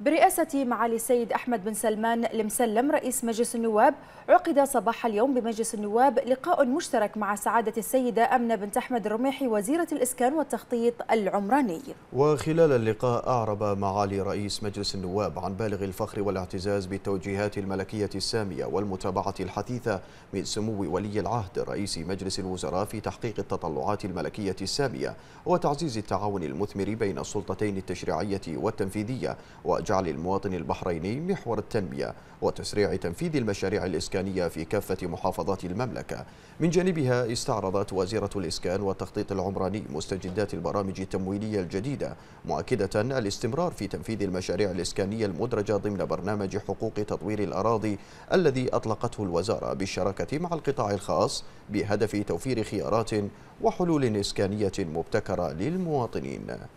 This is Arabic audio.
برئاسة معالي السيد أحمد بن سلمان المسلم رئيس مجلس النواب عقد صباح اليوم بمجلس النواب لقاء مشترك مع سعادة السيدة أمنة بنت أحمد الرميحي وزيرة الإسكان والتخطيط العمراني وخلال اللقاء أعرب معالي رئيس مجلس النواب عن بالغ الفخر والاعتزاز بالتوجيهات الملكية السامية والمتابعة الحثيثة من سمو ولي العهد رئيس مجلس الوزراء في تحقيق التطلعات الملكية السامية وتعزيز التعاون المثمر بين السلطتين التشريعية والتنفيذية جعل المواطن البحريني محور التنمية وتسريع تنفيذ المشاريع الإسكانية في كافة محافظات المملكة من جانبها استعرضت وزيرة الإسكان والتخطيط العمراني مستجدات البرامج التمويلية الجديدة مؤكدة الاستمرار في تنفيذ المشاريع الإسكانية المدرجة ضمن برنامج حقوق تطوير الأراضي الذي أطلقته الوزارة بالشراكة مع القطاع الخاص بهدف توفير خيارات وحلول إسكانية مبتكرة للمواطنين